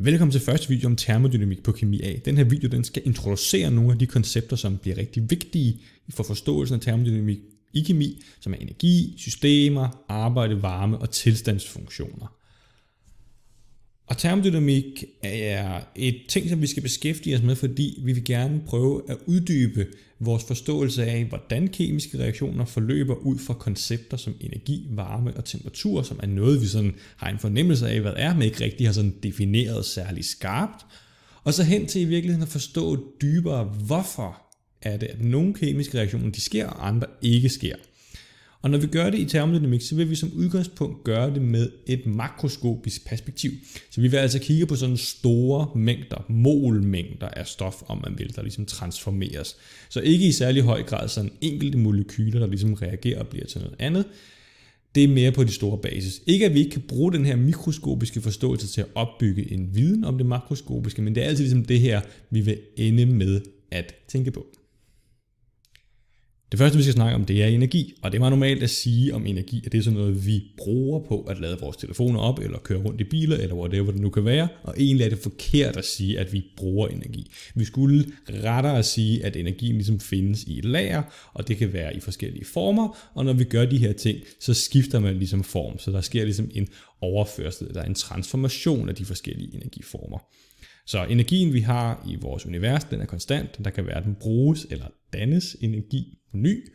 Velkommen til første video om termodynamik på kemi A. Den her video den skal introducere nogle af de koncepter, som bliver rigtig vigtige for forståelsen af termodynamik i kemi, som er energi, systemer, arbejde, varme og tilstandsfunktioner. Og termodynamik er et ting, som vi skal beskæftige os med, fordi vi vil gerne prøve at uddybe vores forståelse af, hvordan kemiske reaktioner forløber ud fra koncepter som energi, varme og temperatur, som er noget, vi sådan har en fornemmelse af, hvad er, men ikke rigtig har sådan defineret særlig skarpt. Og så hen til i virkeligheden at forstå dybere, hvorfor er det, at nogle kemiske reaktioner de sker, og andre ikke sker. Og når vi gør det i termodynamik, så vil vi som udgangspunkt gøre det med et makroskopisk perspektiv. Så vi vil altså kigge på sådan store mængder, molmængder af stof, om man vil, der ligesom transformeres. Så ikke i særlig høj grad sådan enkelte molekyler, der ligesom reagerer og bliver til noget andet. Det er mere på de store basis. Ikke at vi ikke kan bruge den her mikroskopiske forståelse til at opbygge en viden om det makroskopiske, men det er altid ligesom det her, vi vil ende med at tænke på. Det første, vi skal snakke om, det er energi, og det er meget normalt at sige om energi, at det er sådan noget, vi bruger på at lade vores telefoner op, eller køre rundt i biler, eller whatever det nu kan være, og egentlig er det forkert at sige, at vi bruger energi. Vi skulle rettere at sige, at energien ligesom findes i et lager, og det kan være i forskellige former, og når vi gør de her ting, så skifter man ligesom form, så der sker ligesom en overførsel, der er en transformation af de forskellige energiformer. Så energien vi har i vores univers, den er konstant, der kan hverken bruges eller dannes energi ny.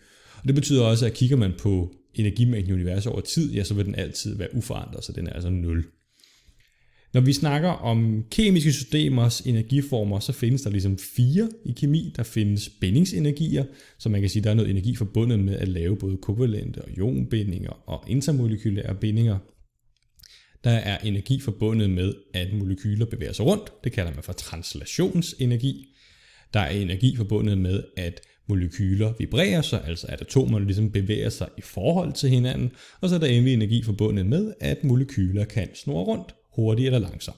Og det betyder også, at kigger man på energimængden i universet over tid, ja, så vil den altid være uforandret, så den er altså 0. Når vi snakker om kemiske systemers energiformer, så findes der ligesom fire i kemi. Der findes bindingsenergier, så man kan sige, at der er noget energi forbundet med at lave både kovalente og ionbindinger og intermolekylære bindinger. Der er energi forbundet med, at molekyler bevæger sig rundt. Det kalder man for translationsenergi. Der er energi forbundet med, at molekyler vibrerer sig, altså at atomerne ligesom bevæger sig i forhold til hinanden, og så er der endelig energi forbundet med, at molekyler kan snurre rundt, hurtigt eller langsomt.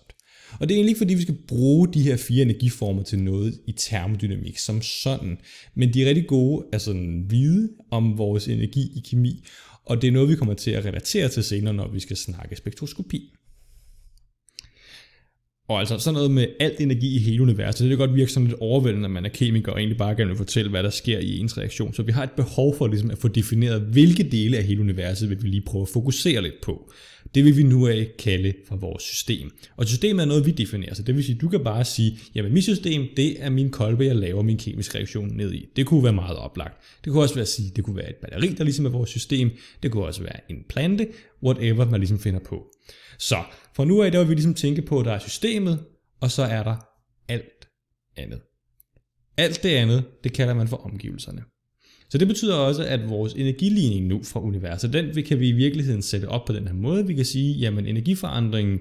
Og det er egentlig ikke fordi, vi skal bruge de her fire energiformer til noget i termodynamik som sådan, men de er rigtig gode at sådan vide om vores energi i kemi, og det er noget, vi kommer til at relatere til senere, når vi skal snakke spektroskopi. Og altså sådan noget med alt energi i hele universet, det kan godt virke sådan lidt overvældende, at man er kemiker og egentlig bare gerne vil fortælle, hvad der sker i ens reaktion. Så vi har et behov for ligesom at få defineret, hvilke dele af hele universet vil vi lige prøve at fokusere lidt på. Det vil vi nu af kalde for vores system. Og systemet er noget, vi definerer, så det vil sige, at du kan bare sige, jamen mit system, det er min kolbe, jeg laver min kemiske reaktion ned i. Det kunne være meget oplagt. Det kunne også være at sige, det kunne være et batteri, der ligesom er vores system. Det kunne også være en plante, whatever man ligesom finder på. Så fra nu af, der vil vi ligesom tænke på, at der er systemet, og så er der alt andet. Alt det andet, det kalder man for omgivelserne. Så det betyder også, at vores energiligning nu fra universet, den kan vi i virkeligheden sætte op på den her måde. Vi kan sige, jamen energiforandringen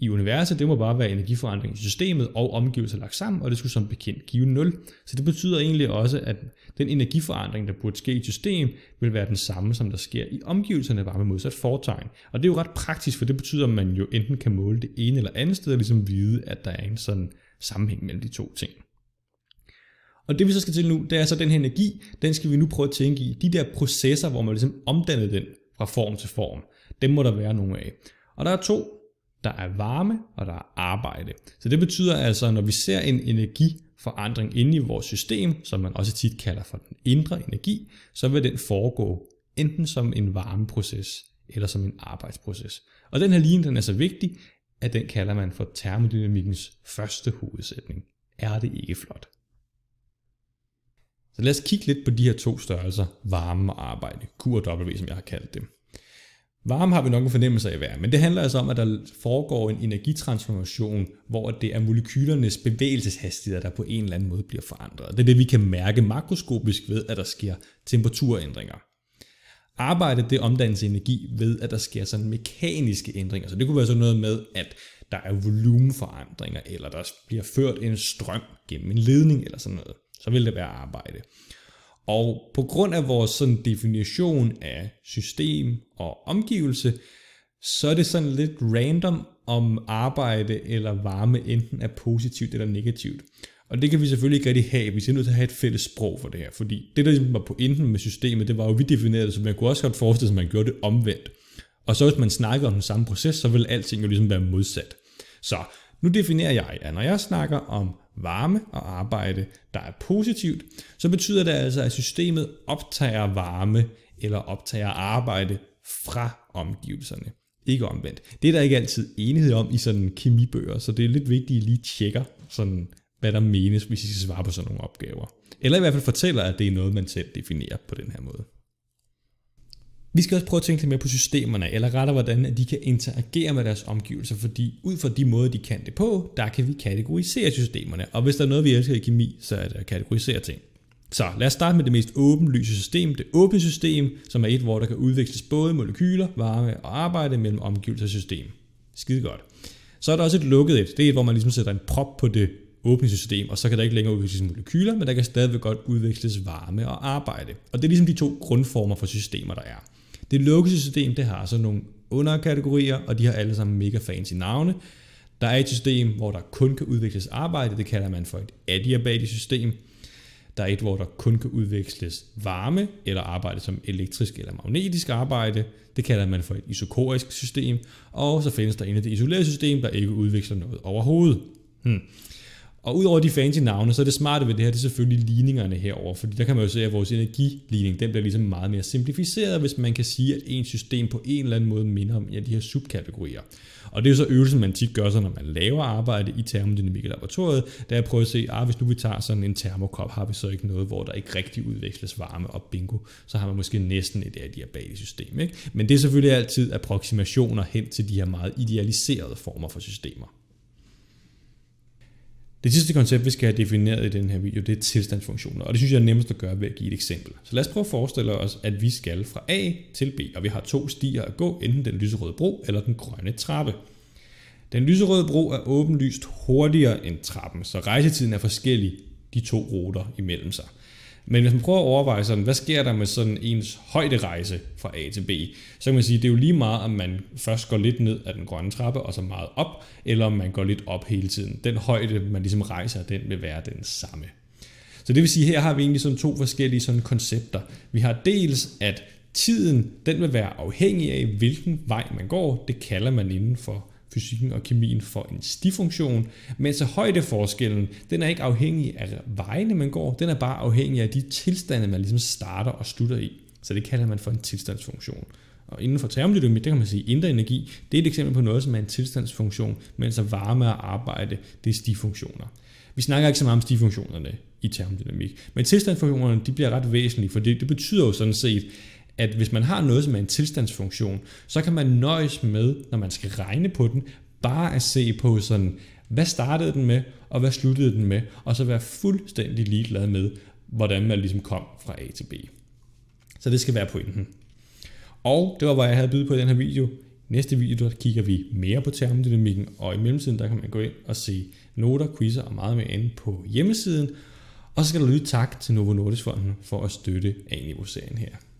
i universet, det må bare være energiforandring i systemet og omgivelser lagt sammen, og det skulle som bekendt give 0. Så det betyder egentlig også, at den energiforandring, der burde ske i et system, vil være den samme, som der sker i omgivelserne, bare med modsat fortegn. Og det er jo ret praktisk, for det betyder, at man jo enten kan måle det ene eller andet sted, og ligesom vide, at der er en sådan sammenhæng mellem de to ting. Og det vi så skal til nu, det er så den her energi, den skal vi nu prøve at tænke i. De der processer, hvor man ligesom omdanner den fra form til form, dem må der være nogle af. Og der er to der er varme og der er arbejde. Så det betyder altså, at når vi ser en energiforandring inde i vores system, som man også tit kalder for den indre energi, så vil den foregå enten som en varmeproces eller som en arbejdsproces. Og den her linje den er så vigtig, at den kalder man for termodynamikkens første hovedsætning. Er det ikke flot? Så lad os kigge lidt på de her to størrelser, varme og arbejde, Q og W, som jeg har kaldt dem. Varme har vi nok en fornemmelse af at være, men det handler altså om, at der foregår en energitransformation, hvor det er molekylernes bevægelseshastigheder, der på en eller anden måde bliver forandret. Det er det, vi kan mærke makroskopisk ved, at der sker temperaturændringer. Arbejdet det omdannes energi ved, at der sker sådan mekaniske ændringer. Så det kunne være sådan noget med, at der er volumenforandringer, eller der bliver ført en strøm gennem en ledning, eller sådan noget. Så vil det være arbejde. Og på grund af vores sådan definition af system og omgivelse, så er det sådan lidt random, om arbejde eller varme enten er positivt eller negativt. Og det kan vi selvfølgelig ikke rigtig have, vi er nødt til at have et fælles sprog for det her, fordi det der ligesom var pointen med systemet, det var jo, vi definerede det, så man kunne også godt forestille sig, at man gjorde det omvendt. Og så hvis man snakker om den samme proces, så vil alting jo ligesom være modsat. Så nu definerer jeg, at når jeg snakker om varme og arbejde, der er positivt, så betyder det altså, at systemet optager varme eller optager arbejde fra omgivelserne. Ikke omvendt. Det er der ikke altid enighed om i sådan kemibøger, så det er lidt vigtigt, at I lige tjekker, sådan, hvad der menes, hvis I skal svare på sådan nogle opgaver. Eller i hvert fald fortæller, at det er noget, man selv definerer på den her måde. Vi skal også prøve at tænke lidt mere på systemerne, eller rettere hvordan de kan interagere med deres omgivelser, fordi ud fra de måder, de kan det på, der kan vi kategorisere systemerne. Og hvis der er noget, vi elsker i kemi, så er det at kategorisere ting. Så lad os starte med det mest åbenlyse system, det åbne system, som er et, hvor der kan udveksles både molekyler, varme og arbejde mellem omgivelser og system. Skide godt. Så er der også et lukket et. Det er et, hvor man ligesom sætter en prop på det åbne system, og så kan der ikke længere udveksles molekyler, men der kan stadigvæk godt udveksles varme og arbejde. Og det er ligesom de to grundformer for systemer, der er. Det lukkede system det har så nogle underkategorier, og de har alle sammen mega fancy navne. Der er et system, hvor der kun kan udveksles arbejde, det kalder man for et adiabatisk system. Der er et, hvor der kun kan udveksles varme, eller arbejde som elektrisk eller magnetisk arbejde, det kalder man for et isokorisk system. Og så findes der endelig det isolerede system, der ikke udveksler noget overhovedet. Hmm. Og udover de fancy navne, så er det smarte ved det her, det er selvfølgelig ligningerne herover, fordi der kan man jo se, at vores energiligning, den bliver ligesom meget mere simplificeret, hvis man kan sige, at ens system på en eller anden måde minder om en af de her subkategorier. Og det er jo så øvelsen, man tit gør sig, når man laver arbejde i termodynamik i laboratoriet, der prøver at se, at se, ah, hvis nu vi tager sådan en termokop, har vi så ikke noget, hvor der ikke rigtig udveksles varme, og bingo, så har man måske næsten et af de her bag i system. Ikke? Men det er selvfølgelig altid approximationer hen til de her meget idealiserede former for systemer. Det sidste koncept, vi skal have defineret i den her video, det er tilstandsfunktioner, og det synes jeg er nemmest at gøre ved at give et eksempel. Så lad os prøve at forestille os, at vi skal fra A til B, og vi har to stier at gå, enten den lyserøde bro eller den grønne trappe. Den lyserøde bro er åbenlyst hurtigere end trappen, så rejsetiden er forskellig de to ruter imellem sig. Men hvis man prøver at overveje sådan, hvad sker der med sådan ens højderejse fra A til B, så kan man sige, at det er jo lige meget, om man først går lidt ned af den grønne trappe, og så meget op, eller om man går lidt op hele tiden. Den højde, man ligesom rejser, den vil være den samme. Så det vil sige, at her har vi egentlig sådan to forskellige sådan koncepter. Vi har dels, at tiden den vil være afhængig af, hvilken vej man går. Det kalder man inden for fysikken og kemien for en stifunktion, men så højdeforskellen, den er ikke afhængig af vejene, man går, den er bare afhængig af de tilstande, man ligesom starter og slutter i. Så det kalder man for en tilstandsfunktion. Og inden for termodynamik, der kan man sige, at indre energi, det er et eksempel på noget, som er en tilstandsfunktion, mens varme og arbejde, det er stifunktioner. Vi snakker ikke så meget om stifunktionerne i termodynamik, men tilstandsfunktionerne, de bliver ret væsentlige, for det, det betyder jo sådan set, at hvis man har noget, som er en tilstandsfunktion, så kan man nøjes med, når man skal regne på den, bare at se på sådan, hvad startede den med, og hvad sluttede den med, og så være fuldstændig ligeglad med, hvordan man ligesom kom fra A til B. Så det skal være pointen. Og det var, hvad jeg havde bydet på i den her video. I næste video der kigger vi mere på termodynamikken, og i mellemtiden der kan man gå ind og se noter, quizzer og meget mere andet på hjemmesiden. Og så skal der lyde tak til Novo Nordisk Fonden for at støtte A-niveau-serien her.